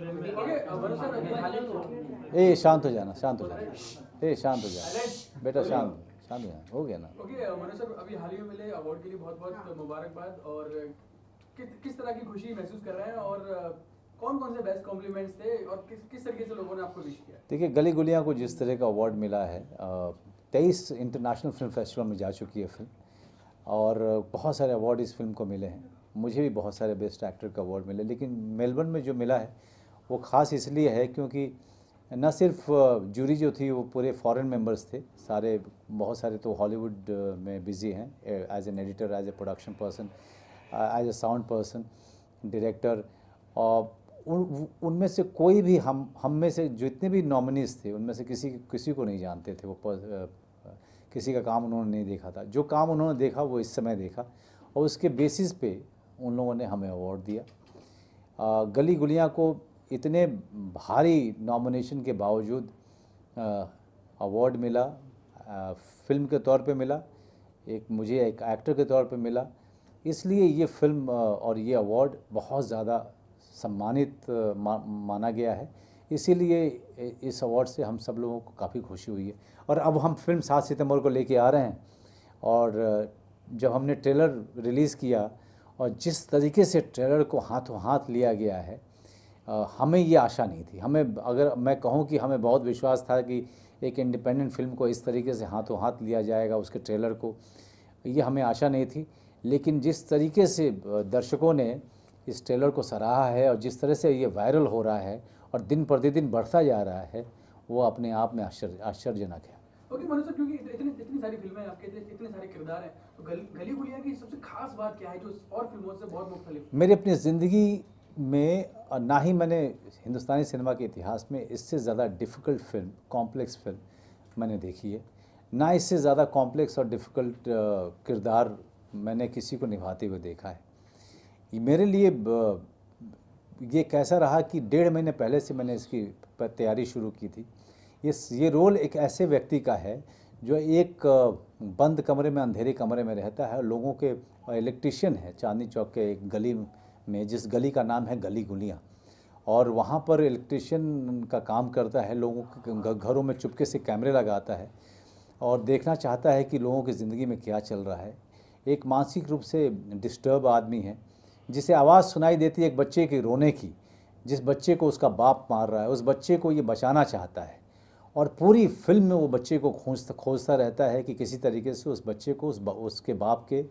ए शांत हो जाना शांत हो जाना ए शांत हो जाना बेटा शांत शांत हो जाना हो गया ना ओके मनोज सर अभी हाल ही में मिले अवार्ड के लिए बहुत बहुत मुबारकबाद और कि, किस तरह की खुशी महसूस कर रहे हैं और कौन कौन से बेस्ट कॉम्प्लीमेंट्स थे और किस किस तरीके से लोगों ने आपको विश किया देखिए गली गुलियाँ को जिस तरह का अवार्ड मिला है तेईस इंटरनेशनल फिल्म फेस्टिवल में जा चुकी है फिल्म और बहुत सारे अवार्ड इस फिल्म को मिले हैं मुझे भी बहुत सारे बेस्ट एक्टर का अवार्ड मिले लेकिन मेलबर्न में जो मिला है वो ख़ास इसलिए है क्योंकि न सिर्फ जूरी जो थी वो पूरे फॉरेन मेंबर्स थे सारे बहुत सारे तो हॉलीवुड में बिज़ी हैं as an editor as a production person as a sound person director और उनमें उन से कोई भी हम हम में से जितने भी नॉमिनीज थे उनमें से किसी किसी को नहीं जानते थे वो पर, किसी का काम उन्होंने नहीं देखा था जो काम उन्होंने देखा वो इस समय देखा और उसके बेसिस पे उन लोगों ने हमें अवार्ड दिया गली गुलियाँ को इतने भारी नॉमिनेशन के बावजूद अवार्ड मिला आ, फिल्म के तौर पे मिला एक मुझे एक एक्टर के तौर पे मिला इसलिए ये फिल्म और ये अवार्ड बहुत ज़्यादा सम्मानित मा, माना गया है इसीलिए इस अवार्ड से हम सब लोगों को काफ़ी खुशी हुई है और अब हम फिल्म सात सितंबर को लेके आ रहे हैं और जब हमने ट्रेलर रिलीज़ किया और जिस तरीके से ट्रेलर को हाथों हाथ लिया गया है हमें ये आशा नहीं थी हमें अगर मैं कहूँ कि हमें बहुत विश्वास था कि एक इंडिपेंडेंट फिल्म को इस तरीके से हाथों हाथ लिया जाएगा उसके ट्रेलर को ये हमें आशा नहीं थी लेकिन जिस तरीके से दर्शकों ने इस ट्रेलर को सराहा है और जिस तरह से ये वायरल हो रहा है और दिन प्रतिदिन बढ़ता जा रहा है वो अपने आप में आश्चर्य आश्चर्यजनक है ओके मनोज सर क्योंकि इतनी सारी फिल्में आपके इतने इतने सारे किरदार हैं तो गल, गली की सबसे खास बात क्या है जो और फिल्मों से बहुत मुख्तलिफ मेरी अपनी ज़िंदगी में ना ही मैंने हिंदुस्तानी सिनेमा के इतिहास में इससे ज़्यादा डिफ़िकल्ट फिल्म कॉम्प्लेक्स फिल्म मैंने देखी है ना इससे ज़्यादा कॉम्प्लेक्स और डिफ़िकल्ट किरदार मैंने किसी को निभाते हुए देखा है मेरे लिए ये कैसा रहा कि डेढ़ महीने पहले से मैंने इसकी तैयारी शुरू की थी ये ये रोल एक ऐसे व्यक्ति का है जो एक बंद कमरे में अंधेरे कमरे में रहता है लोगों के इलेक्ट्रिशियन है चांदनी चौक के एक गली में जिस गली का नाम है गली गुनिया और वहाँ पर इलेक्ट्रिशियन का काम करता है लोगों के घरों में चुपके से कैमरे लगाता है और देखना चाहता है कि लोगों की ज़िंदगी में क्या चल रहा है एक मानसिक रूप से डिस्टर्ब आदमी है जिसे आवाज़ सुनाई देती है एक बच्चे के रोने की जिस बच्चे को उसका बाप मार रहा है उस बच्चे को ये बचाना चाहता है और पूरी फिल्म में वो बच्चे को खोज खोजता रहता है कि किसी तरीके से उस बच्चे को उस बा, उसके बाप के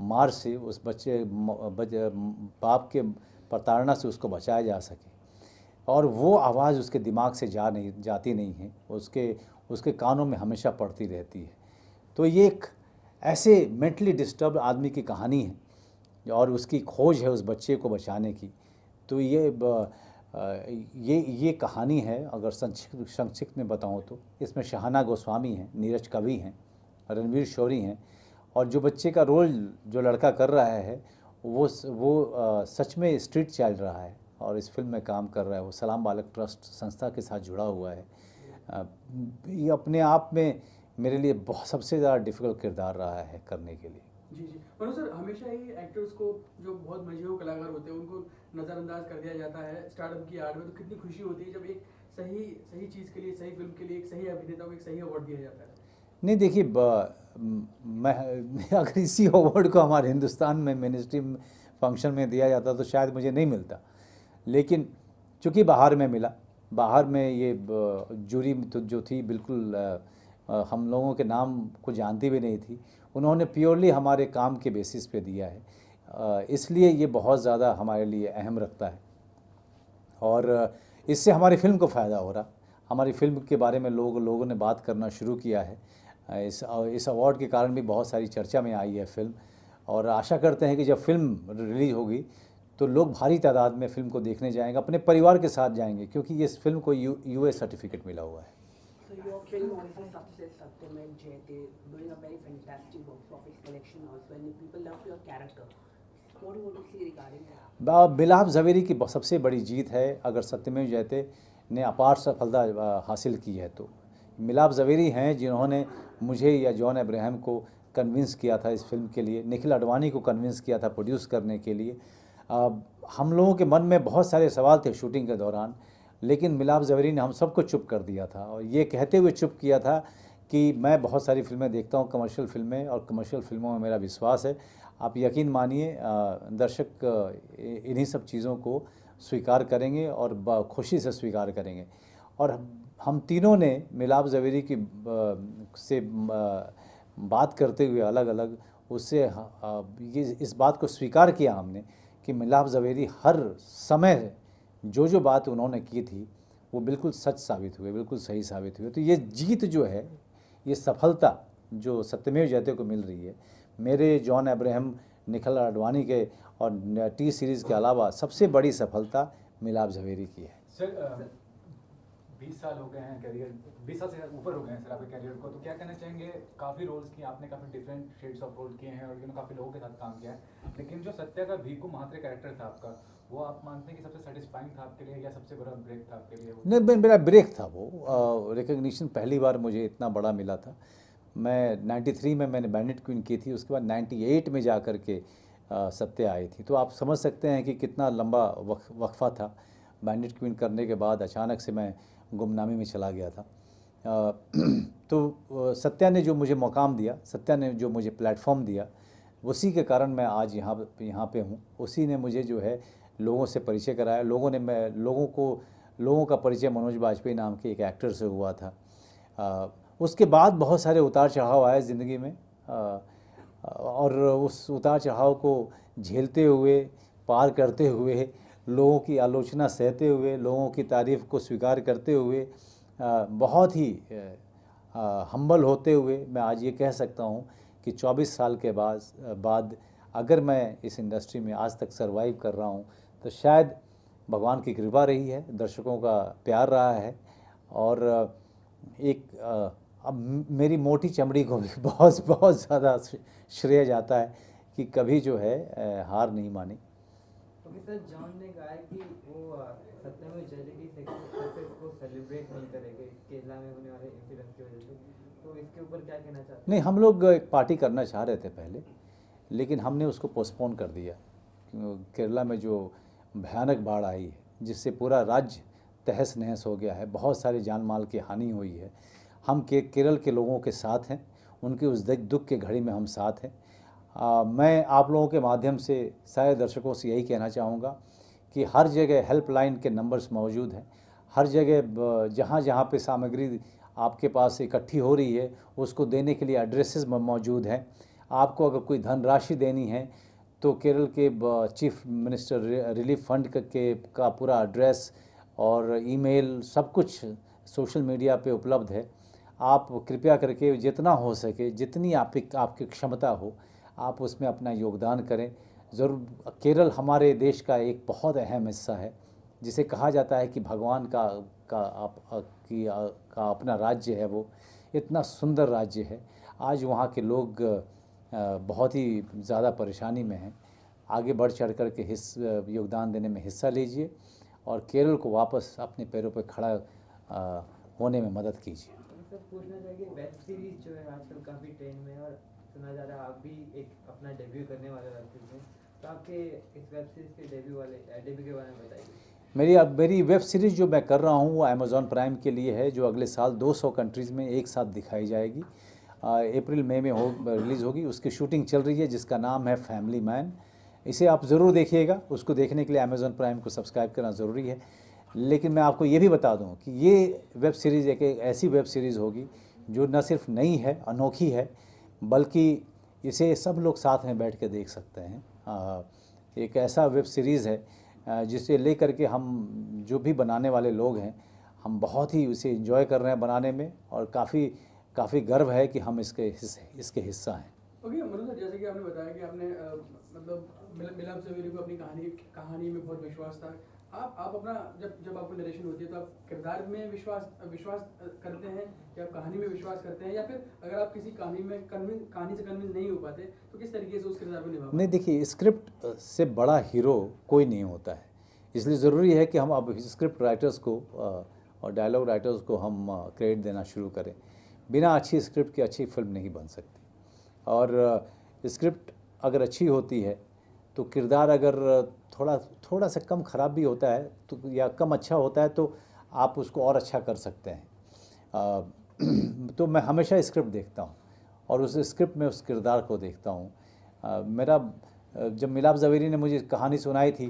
मार से उस बच्चे बाप के प्रताड़ना से उसको बचाया जा सके और वो आवाज़ उसके दिमाग से जा नहीं जाती नहीं है उसके उसके कानों में हमेशा पड़ती रहती है तो ये एक ऐसे मेंटली डिस्टर्ब आदमी की कहानी है और उसकी खोज है उस बच्चे को बचाने की तो ये ब, ये ये कहानी है अगर संक्षिप्त संक्षिप्त में बताऊँ तो इसमें शहाना गोस्वामी हैं नीरज कवि हैं रणवीर शौरी हैं और जो बच्चे का रोल जो लड़का कर रहा है वो वो सच में स्ट्रीट चाइल्ड रहा है और इस फिल्म में काम कर रहा है वो सलाम बालक ट्रस्ट संस्था के साथ जुड़ा हुआ है ये अपने आप में मेरे लिए बहुत सबसे ज़्यादा डिफ़िकल्ट किरदार रहा है करने के लिए जी जी मनु सर हमेशा ही एक्टर्स को जो बहुत मजे कलाकार होते हैं उनको नज़रअंदाज कर दिया जाता है स्टार्टअप की आर्ट में तो कितनी खुशी होती है जब एक सही सही चीज़ के लिए सही फिल्म के लिए एक सही अभिनेता को एक सही अवार्ड दिया जाता है नहीं देखिए मैं अगर इसी अवार्ड को हमारे हिंदुस्तान में मिनिस्ट्री फंक्शन में दिया जाता तो शायद मुझे नहीं मिलता लेकिन चूँकि बाहर में मिला बाहर में ये जूरी तो जो थी बिल्कुल हम लोगों के नाम को जानती भी नहीं थी उन्होंने प्योरली हमारे काम के बेसिस पे दिया है इसलिए ये बहुत ज़्यादा हमारे लिए अहम रखता है और इससे हमारी फ़िल्म को फ़ायदा हो रहा हमारी फ़िल्म के बारे में लोग लोगों ने बात करना शुरू किया है हाँ, इस इस अवार्ड के कारण भी बहुत सारी चर्चा में आई है फिल्म और आशा करते हैं कि जब फिल्म रिलीज होगी तो लोग भारी तादाद में फिल्म को देखने जाएंगे अपने परिवार के साथ जाएंगे क्योंकि इस फिल्म को यू यू सर्टिफिकेट मिला हुआ है बिलाफ जवेरी की सबसे बड़ी जीत है अगर सत्यमेव जयते ने अपार सफलता हासिल की है तो मिलाप जवेरी हैं जिन्होंने मुझे या जॉन अब्राहम को कन्विंस किया था इस फिल्म के लिए निखिल अडवाणी को कन्विंस किया था प्रोड्यूस करने के लिए आ, हम लोगों के मन में बहुत सारे सवाल थे शूटिंग के दौरान लेकिन मिलाप जवेरी ने हम सबको चुप कर दिया था और ये कहते हुए चुप किया था कि मैं बहुत सारी फिल्में देखता हूँ कमर्शियल फिल्में और कमर्शियल फिल्मों में मेरा विश्वास है आप यकीन मानिए दर्शक इन्हीं सब चीज़ों को स्वीकार करेंगे और खुशी से स्वीकार करेंगे और हम तीनों ने मिलाप जवेरी की से बात करते हुए अलग अलग उससे ये इस बात को स्वीकार किया हमने कि मिलाप जवेरी हर समय जो जो बात उन्होंने की थी वो बिल्कुल सच साबित हुए बिल्कुल सही साबित हुए तो ये जीत जो है ये सफलता जो सत्यमेव जयते को मिल रही है मेरे जॉन अब्राहम निखिल आडवाणी के और टी सीरीज़ के अलावा सबसे बड़ी सफलता मिलाप जवेरी की है सर 20 साल हो गए हैं करियर 20 साल से ऊपर हो गए हैं सर आपके करियर को तो क्या कहना चाहेंगे काफ़ी रोल्स किए आपने काफ़ी डिफरेंट शेड्स ऑफ रोल किए हैं और यू काफ़ी लोगों के साथ काम किया है लेकिन जो सत्या का भीकू महात्रे कैरेक्टर था आपका वो आप मानते हैं कि सबसे सेटिस्फाइंग था आपके लिए या सबसे बड़ा ब्रेक था आपके लिए नहीं मेरा ब्रेक था वो रिकग्निशन पहली बार मुझे इतना बड़ा मिला था मैं 93 में मैंने बैंडेड क्वीन की थी उसके बाद 98 में जा कर के सत्य आई थी तो आप समझ सकते हैं कि कितना लंबा वक्फा था बैंडेड क्वीन करने के बाद अचानक से मैं गुमनामी में चला गया था तो सत्या ने जो मुझे मकाम दिया सत्या ने जो मुझे प्लेटफॉर्म दिया उसी के कारण मैं आज यहाँ यहाँ पे हूँ उसी ने मुझे जो है लोगों से परिचय कराया लोगों ने मैं लोगों को लोगों का परिचय मनोज वाजपेयी नाम के एक एक्टर से हुआ था आ, उसके बाद बहुत सारे उतार चढ़ाव आए ज़िंदगी में आ, और उस उतार चढ़ाव को झेलते हुए पार करते हुए लोगों की आलोचना सहते हुए लोगों की तारीफ़ को स्वीकार करते हुए बहुत ही हम्बल होते हुए मैं आज ये कह सकता हूँ कि 24 साल के बाद बाद अगर मैं इस इंडस्ट्री में आज तक सरवाइव कर रहा हूँ तो शायद भगवान की कृपा रही है दर्शकों का प्यार रहा है और एक अब मेरी मोटी चमड़ी को भी बहुत बहुत ज़्यादा श्रेय जाता है कि कभी जो है हार नहीं मानी है कि वो सत्ता में को सेलिब्रेट नहीं करेंगे केरला में होने वाले इंसिडेंट की वजह से तो इसके ऊपर क्या कहना चाहते हैं नहीं हम लोग एक पार्टी करना चाह रहे थे पहले लेकिन हमने उसको पोस्टपोन कर दिया केरला में जो भयानक बाढ़ आई है जिससे पूरा राज्य तहस नहस हो गया है बहुत सारी जान माल की हानि हुई है हम के केरल के लोगों के साथ हैं उनके उस दुख के घड़ी में हम साथ हैं आ, मैं आप लोगों के माध्यम से सारे दर्शकों से यही कहना चाहूँगा कि हर जगह हेल्पलाइन के नंबर्स मौजूद हैं हर जगह जहाँ जहाँ पे सामग्री आपके पास इकट्ठी हो रही है उसको देने के लिए एड्रेसेस मौजूद हैं आपको अगर कोई धनराशि देनी है तो केरल के चीफ मिनिस्टर रिलीफ फंड के का पूरा एड्रेस और ईमेल सब कुछ सोशल मीडिया पे उपलब्ध है आप कृपया करके जितना हो सके जितनी आपकी आपकी क्षमता हो आप उसमें अपना योगदान करें ज़रूर केरल हमारे देश का एक बहुत अहम हिस्सा है जिसे कहा जाता है कि भगवान का का आप की का अपना राज्य है वो इतना सुंदर राज्य है आज वहाँ के लोग बहुत ही ज़्यादा परेशानी में हैं आगे बढ़ चढ़ कर के हिस योगदान देने में हिस्सा लीजिए और केरल को वापस अपने पैरों पर पे खड़ा होने में मदद कीजिए तो मेरी अब मेरी वेब सीरीज़ जो मैं कर रहा हूँ वो अमेज़ॉन प्राइम के लिए है जो अगले साल 200 कंट्रीज़ में एक साथ दिखाई जाएगी अप्रैल मई में हो रिलीज़ होगी उसकी शूटिंग चल रही है जिसका नाम है फैमिली मैन इसे आप ज़रूर देखिएगा उसको देखने के लिए अमेज़ॉन प्राइम को सब्सक्राइब करना ज़रूरी है लेकिन मैं आपको ये भी बता दूँ कि ये वेब सीरीज़ एक ऐसी वेब सीरीज़ होगी जो न सिर्फ नई है अनोखी है बल्कि इसे सब लोग साथ में बैठ के देख सकते हैं आ, एक ऐसा वेब सीरीज़ है जिसे ले करके हम जो भी बनाने वाले लोग हैं हम बहुत ही उसे इन्जॉय कर रहे हैं बनाने में और काफ़ी काफ़ी गर्व है कि हम इसके हिस, इसके हिस्सा हैं ओके okay, मनु जैसे कि आपने बताया कि आपने आ, मतलब मिलम से मेरे को अपनी कहानी कहानी में बहुत विश्वास था आप आप अपना जब जब आपको नरेशन होती है तो आप किरदार में विश्वास विश्वास करते हैं या आप कहानी में विश्वास करते हैं या फिर अगर आप किसी कहानी में कन्विंस कहानी से कन्विंस नहीं हो पाते तो किस तरीके से उस किरदार को निभा नहीं देखिए स्क्रिप्ट से बड़ा हीरो कोई नहीं होता है इसलिए ज़रूरी है कि हम अब स्क्रिप्ट राइटर्स को और डायलॉग राइटर्स को हम क्रेडिट देना शुरू करें बिना अच्छी स्क्रिप्ट की अच्छी फिल्म नहीं बन सकती और स्क्रिप्ट अगर अच्छी होती है तो किरदार अगर थोड़ा थोड़ा सा कम ख़राब भी होता है तो या कम अच्छा होता है तो आप उसको और अच्छा कर सकते हैं तो मैं हमेशा स्क्रिप्ट देखता हूँ और उस स्क्रिप्ट में उस किरदार को देखता हूँ मेरा जब मिलाप जवेरी ने मुझे कहानी सुनाई थी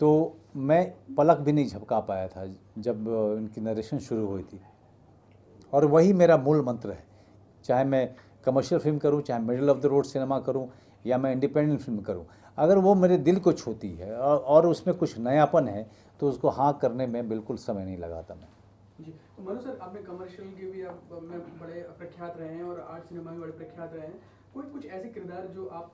तो मैं पलक भी नहीं झपका पाया था जब इनकी नरेशन शुरू हुई थी और वही मेरा मूल मंत्र है चाहे मैं कमर्शियल फिल्म करूं चाहे middle of the road cinema करूं या मैं इंडिपेंडेंट फिल्म करूं अगर वो मेरे दिल को छूती है और, और उसमें कुछ नयापन है तो उसको हाँ करने में बिल्कुल समय नहीं लगाता मैं जी तो मनु सर आपने कमर्शियल के भी आप में बड़े प्रख्यात रहे हैं और आर्ट सिनेमा में बड़े प्रख्यात रहे हैं कोई कुछ ऐसे किरदार जो आप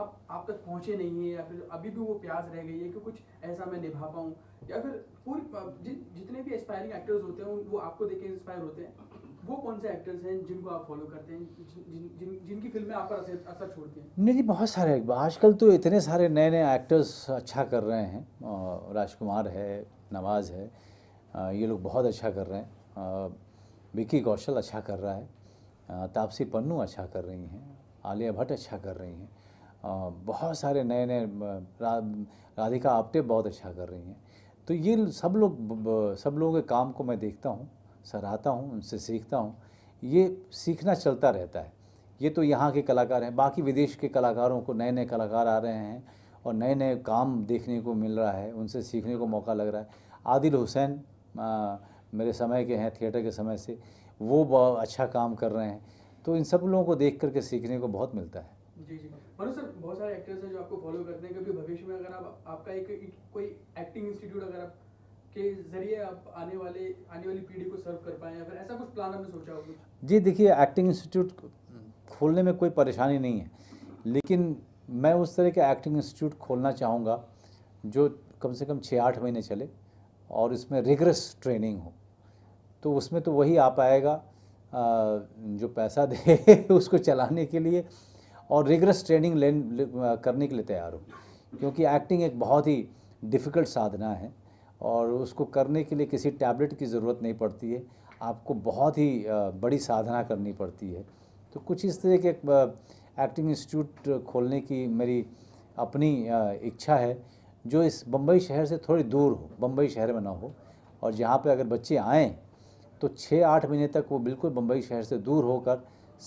आप आप तक पहुंचे नहीं है या फिर अभी भी वो प्यास रह गई है कि कुछ ऐसा मैं निभा पाऊँ या फिर पूरी जि, जितने भी एस्पायरिंग एक्टर्स होते हैं वो आपको देख के इंस्पायर होते हैं वो कौन से एक्टर्स हैं जिनको आप फॉलो करते हैं जिन, जिन, जिनकी फिल्में आप पर असर असर छोड़ती हैं नहीं जी बहुत सारे आजकल तो इतने सारे नए नए एक्टर्स अच्छा कर रहे हैं राजकुमार है नवाज़ है ये लोग बहुत अच्छा कर रहे हैं विकी कौशल अच्छा कर रहा है तापसी पन्नू अच्छा कर रही हैं आलिया भट्ट अच्छा कर रही हैं बहुत सारे नए नए राधिका आप्टे बहुत अच्छा कर रही हैं तो ये सब लोग सब लोगों के काम को मैं देखता हूँ सराहता हूँ उनसे सीखता हूँ ये सीखना चलता रहता है ये तो यहाँ के कलाकार हैं बाकी विदेश के कलाकारों को नए नए कलाकार आ रहे हैं और नए नए काम देखने को मिल रहा है उनसे सीखने को मौका लग रहा है आदिल हुसैन मेरे समय के हैं थिएटर के समय से वो बहुत अच्छा काम कर रहे हैं तो इन सब लोगों को देख करके सीखने को बहुत मिलता है जी जी सर बहुत सारे एक्टर्स हैं जो आपको फॉलो करते हैं क्योंकि भविष्य में अगर आप आपका एक कोई एक्टिंग इंस्टीट्यूट अगर आप के जरिए आप आने वाले आने वाली पीढ़ी को सर्व कर पाए ऐसा कुछ प्लान आपने सोचा जी देखिए एक्टिंग इंस्टीट्यूट खोलने में कोई परेशानी नहीं है लेकिन मैं उस तरह के एक्टिंग इंस्टीट्यूट खोलना चाहूँगा जो कम से कम छः आठ महीने चले और इसमें रिगरस ट्रेनिंग हो तो उसमें तो वही आ पाएगा जो पैसा दे उसको चलाने के लिए और रिगरस ट्रेनिंग ले, करने के लिए तैयार हो क्योंकि एक्टिंग एक बहुत ही डिफ़िकल्ट साधना है और उसको करने के लिए किसी टैबलेट की ज़रूरत नहीं पड़ती है आपको बहुत ही बड़ी साधना करनी पड़ती है तो कुछ इस तरह के एक्टिंग इंस्टीट्यूट खोलने की मेरी अपनी इच्छा है जो इस बम्बई शहर से थोड़ी दूर हो बम्बई शहर में ना हो और जहाँ पे अगर बच्चे आएँ तो छः आठ महीने तक वो बिल्कुल बम्बई शहर से दूर होकर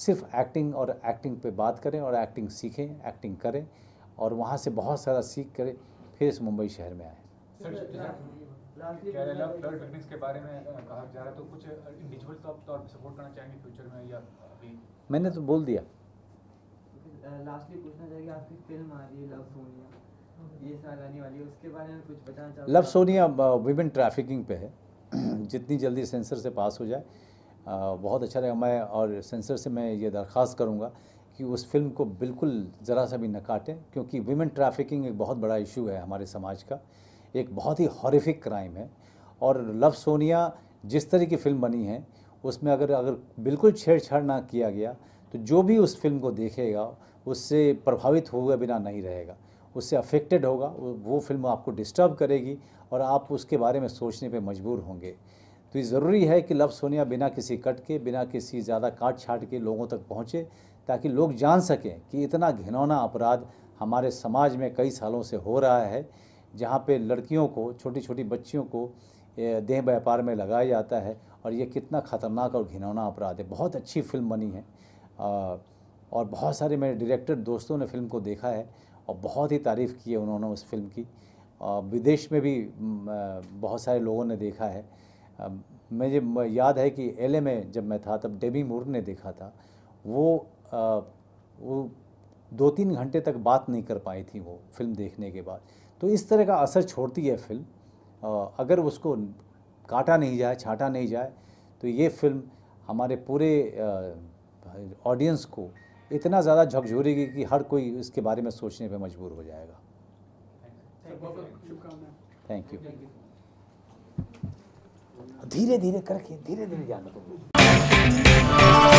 सिर्फ एक्टिंग और एक्टिंग पे बात करें और एक्टिंग सीखें एक्टिंग करें और वहाँ से बहुत सारा सीख करें फिर इस मुंबई शहर में आएँ सर केरला फ्लड के बारे में कहा जा रहा है तो कुछ इंडिविजुअल तो तौर पर सपोर्ट करना चाहेंगे फ्यूचर में या अभी मैंने तो बोल दिया लास्टली पूछना चाहेंगे आपकी फिल्म आ रही है लव सोनिया ये साल आने वाली है उसके बारे में कुछ बताना लव सोनिया विमेन ट्रैफिकिंग पे है जितनी जल्दी सेंसर से पास हो जाए बहुत अच्छा रहेगा मैं और सेंसर से मैं ये दरख्वास्त करूँगा कि उस फिल्म को बिल्कुल ज़रा सा भी न काटें क्योंकि वीमेन ट्रैफिकिंग एक बहुत बड़ा इशू है हमारे समाज का एक बहुत ही हॉरिफिक क्राइम है और लव सोनिया जिस तरह की फिल्म बनी है उसमें अगर अगर बिल्कुल छेड़छाड़ ना किया गया तो जो भी उस फिल्म को देखेगा उससे प्रभावित हुए बिना नहीं रहेगा उससे अफेक्टेड होगा वो फिल्म आपको डिस्टर्ब करेगी और आप उसके बारे में सोचने पे मजबूर होंगे तो ये ज़रूरी है कि लव सोनिया बिना किसी कट के बिना किसी ज़्यादा काट छाट के लोगों तक पहुँचे ताकि लोग जान सकें कि इतना घिनौना अपराध हमारे समाज में कई सालों से हो रहा है जहाँ पे लड़कियों को छोटी छोटी बच्चियों को देह व्यापार में लगाया जाता है और ये कितना ख़तरनाक और घिनौना अपराध है बहुत अच्छी फिल्म बनी है और बहुत सारे मेरे डायरेक्टर दोस्तों ने फिल्म को देखा है और बहुत ही तारीफ़ की है उन्होंने उस फिल्म की विदेश में भी बहुत सारे लोगों ने देखा है मुझे याद है कि एल में जब मैं था तब डेबी मूर ने देखा था वो वो दो तीन घंटे तक बात नहीं कर पाई थी वो फिल्म देखने के बाद तो इस तरह का असर छोड़ती है फिल्म अगर उसको काटा नहीं जाए छाटा नहीं जाए तो ये फिल्म हमारे पूरे ऑडियंस को इतना ज़्यादा झकझोरेगी कि हर कोई इसके बारे में सोचने पे मजबूर हो जाएगा थैंक यू धीरे धीरे करके धीरे धीरे जाना तुम